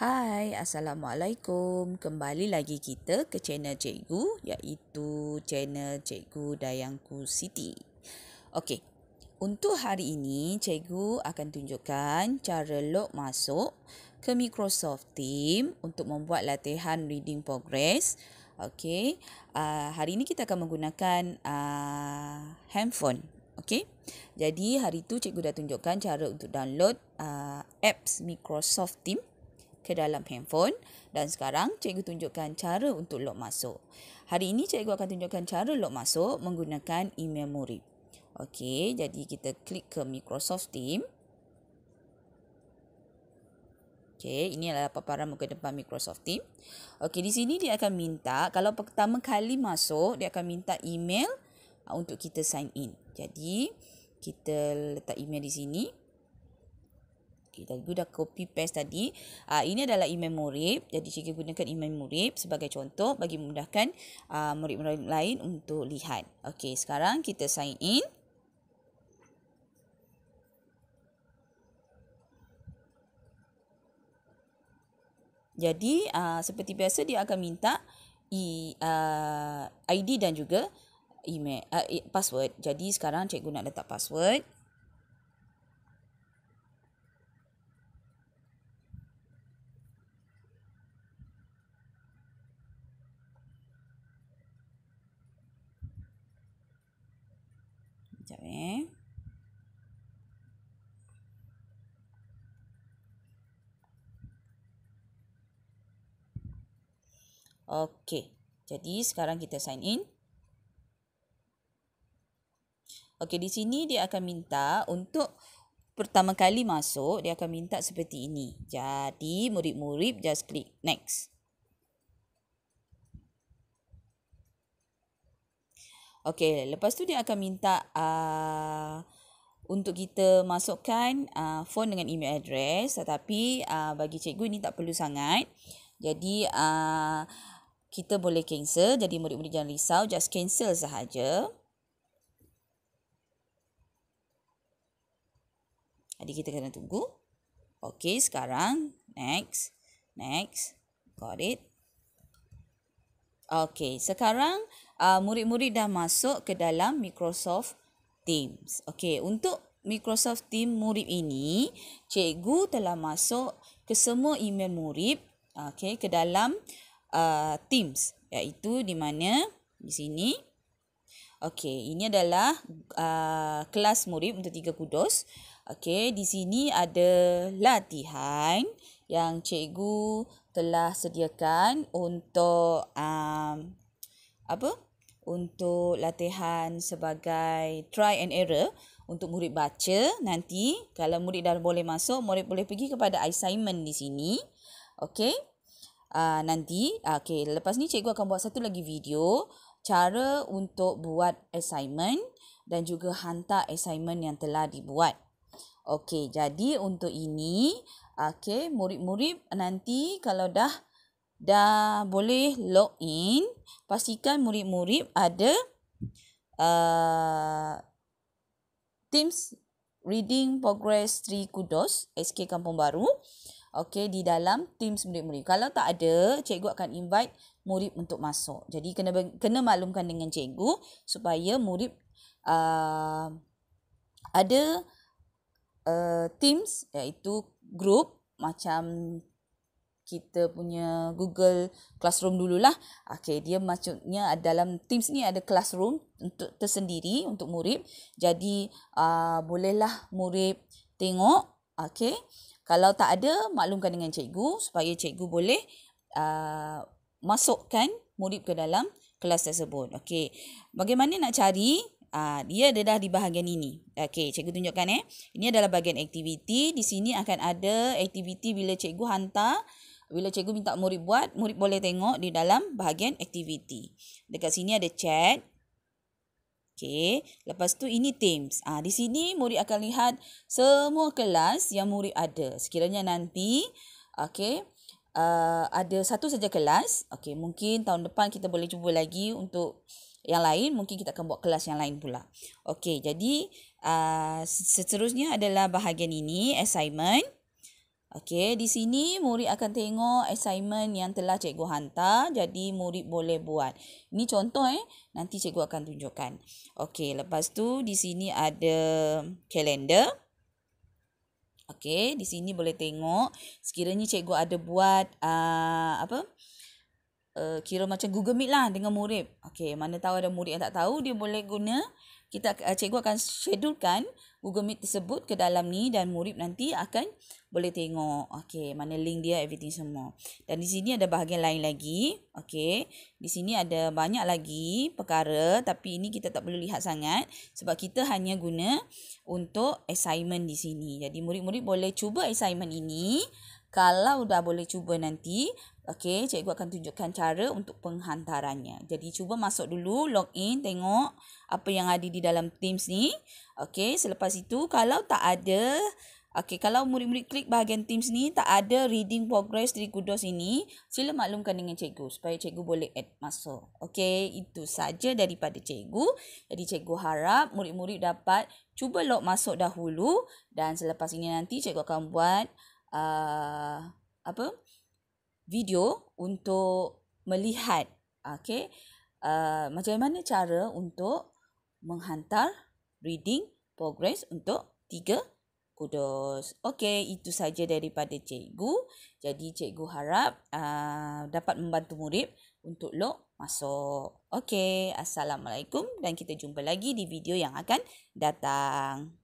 Hai, Assalamualaikum. Kembali lagi kita ke channel Cikgu iaitu channel Cikgu Dayangku Siti. Okey, untuk hari ini Cikgu akan tunjukkan cara log masuk ke Microsoft Team untuk membuat latihan reading progress. Okey, uh, hari ini kita akan menggunakan uh, handphone. Okey. Jadi hari tu cikgu dah tunjukkan cara untuk download uh, apps Microsoft Team ke dalam handphone dan sekarang cikgu tunjukkan cara untuk log masuk. Hari ini cikgu akan tunjukkan cara log masuk menggunakan email murid. Okey, jadi kita klik ke Microsoft Team. Okey, ini adalah paparan muka depan Microsoft Team. Okey, di sini dia akan minta kalau pertama kali masuk, dia akan minta email uh, untuk kita sign in. Jadi, kita letak email di sini. Okay, tadi dah copy paste tadi. Uh, ini adalah email murid. Jadi cikgu gunakan email murid sebagai contoh bagi memudahkan uh, murid-murid lain untuk lihat. Okey, sekarang kita sign in. Jadi uh, seperti biasa dia akan minta i, uh, ID dan juga email uh, password. Jadi sekarang cikgu nak letak password. Sekejap eh. Okey. Jadi sekarang kita sign in. Okey, di sini dia akan minta untuk pertama kali masuk, dia akan minta seperti ini. Jadi, murid-murid just click next. Okey, lepas tu dia akan minta uh, untuk kita masukkan uh, phone dengan email address tetapi uh, bagi cikgu ini tak perlu sangat. Jadi uh, kita boleh cancel. Jadi murid-murid jangan risau, just cancel sahaja. Jadi kita kena tunggu. Okey, sekarang next, next. Got it. Okey, sekarang uh, murid-murid dah masuk ke dalam Microsoft Teams. Okey, untuk Microsoft Teams murid ini, cikgu telah masuk ke semua email murid okey ke dalam uh, Teams iaitu di mana di sini Okey, ini adalah uh, kelas murid untuk tiga kudus. Okey, di sini ada latihan yang cikgu telah sediakan untuk um, apa? untuk latihan sebagai try and error untuk murid baca nanti kalau murid dah boleh masuk murid boleh pergi kepada assignment di sini okey uh, nanti uh, okey lepas ni cikgu akan buat satu lagi video cara untuk buat assignment dan juga hantar assignment yang telah dibuat okey jadi untuk ini ah, okey murid-murid nanti kalau dah dah boleh log in pastikan murid-murid ada uh, Teams Reading Progress 3 Kudos SK Kampung Baru okay, di dalam Teams murid-murid. Kalau tak ada, cikgu akan invite murid untuk masuk. Jadi kena kena maklumkan dengan cikgu supaya murid uh, ada uh, Teams iaitu group macam kita punya Google Classroom dululah. Okey, dia maksudnya dalam Teams ni ada classroom untuk tersendiri untuk murid. Jadi uh, bolehlah murid tengok. Okey. Kalau tak ada, maklumkan dengan cikgu supaya cikgu boleh uh, masukkan murid ke dalam kelas tersebut. Okey. Bagaimana nak cari? Uh, dia ada dah di bahagian ini. Okey, cikgu tunjukkan eh. Ini adalah bahagian aktiviti. Di sini akan ada aktiviti bila cikgu hantar bila cikgu minta murid buat, murid boleh tengok di dalam bahagian aktiviti. Dekat sini ada chat. Okey, lepas tu ini teams. Ah ha, di sini murid akan lihat semua kelas yang murid ada. Sekiranya nanti okey, uh, ada satu saja kelas, okey mungkin tahun depan kita boleh cuba lagi untuk yang lain mungkin kita akan buat kelas yang lain pula. Okey, jadi uh, seterusnya adalah bahagian ini assignment. Okey, di sini murid akan tengok assignment yang telah cikgu hantar. Jadi, murid boleh buat. Ini contoh eh. Nanti cikgu akan tunjukkan. Okey, lepas tu di sini ada kalender. Okey, di sini boleh tengok. Sekiranya cikgu ada buat uh, apa? apa? uh, kira macam Google Meet lah dengan murid. Okey, mana tahu ada murid yang tak tahu, dia boleh guna. Kita uh, cikgu akan schedulekan Google Meet tersebut ke dalam ni dan murid nanti akan boleh tengok. Okey, mana link dia everything semua. Dan di sini ada bahagian lain lagi. Okey. Di sini ada banyak lagi perkara tapi ini kita tak perlu lihat sangat sebab kita hanya guna untuk assignment di sini. Jadi murid-murid boleh cuba assignment ini. Kalau dah boleh cuba nanti, okey, cikgu akan tunjukkan cara untuk penghantarannya. Jadi cuba masuk dulu, log in, tengok apa yang ada di dalam Teams ni. Okey, selepas itu kalau tak ada, okey, kalau murid-murid klik bahagian Teams ni tak ada reading progress dari Kudos ini, sila maklumkan dengan cikgu supaya cikgu boleh add masuk. Okey, itu saja daripada cikgu. Jadi cikgu harap murid-murid dapat cuba log masuk dahulu dan selepas ini nanti cikgu akan buat uh, apa video untuk melihat okey uh, macam mana cara untuk menghantar reading progress untuk tiga kudus. Okey, itu saja daripada cikgu. Jadi cikgu harap uh, dapat membantu murid untuk log masuk. Okey, assalamualaikum dan kita jumpa lagi di video yang akan datang.